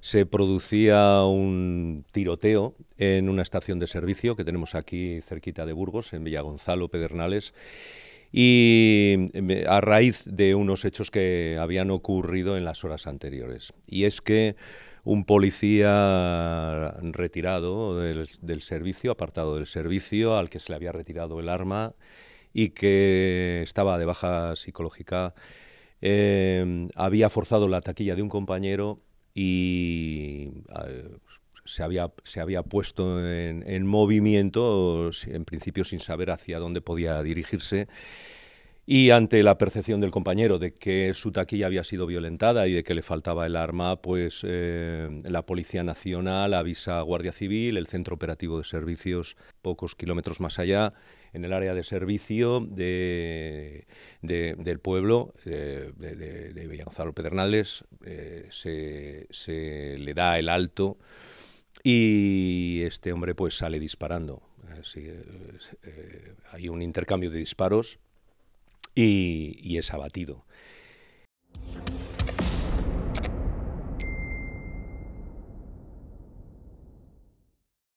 se producía un tiroteo en una estación de servicio que tenemos aquí cerquita de Burgos, en Villagonzalo, Pedernales. Y em, a raíz de unos hechos que habían ocurrido en las horas anteriores. Y es que un policía retirado del, servicio, apartado del servicio, al que se le había retirado el arma y que estaba de baja psicológica, em, había forzado la taquilla de un compañero y ah, se había, se había puesto en, movimiento, en principio sin saber hacia dónde podía dirigirse. Y ante la percepción del compañero de que su taquilla había sido violentada y de que le faltaba el arma, pues eh, la Policía Nacional avisa a Guardia Civil, el Centro Operativo de Servicios, pocos kilómetros más allá, en el área de servicio de del pueblo eh, de, de, Pedernales, eh, se, le da el alto y este hombre pues sale disparando. Eh, hay un intercambio de disparos y es abatido.